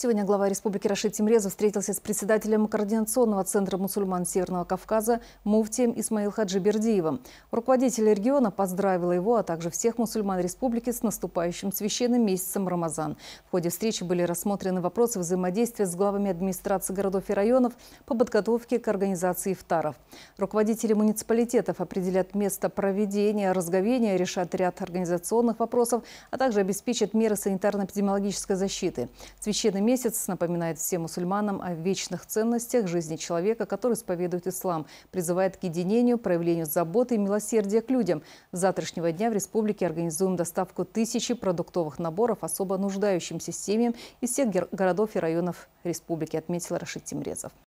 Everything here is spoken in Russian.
Сегодня глава республики Рашид Тимрезов встретился с председателем Координационного центра мусульман Северного Кавказа Муфтием Исмаил Хаджибердиевым. Руководитель региона поздравила его, а также всех мусульман республики с наступающим священным месяцем Рамазан. В ходе встречи были рассмотрены вопросы взаимодействия с главами администрации городов и районов по подготовке к организации ифтаров. Руководители муниципалитетов определят место проведения, разговения, решат ряд организационных вопросов, а также обеспечат меры санитарно-эпидемиологической защиты. Священный месяц напоминает всем мусульманам о вечных ценностях жизни человека, который исповедует ислам, призывает к единению, проявлению заботы и милосердия к людям. С завтрашнего дня в республике организуем доставку тысячи продуктовых наборов особо нуждающимся семьям из всех городов и районов республики, отметил Рашид Тимрезов.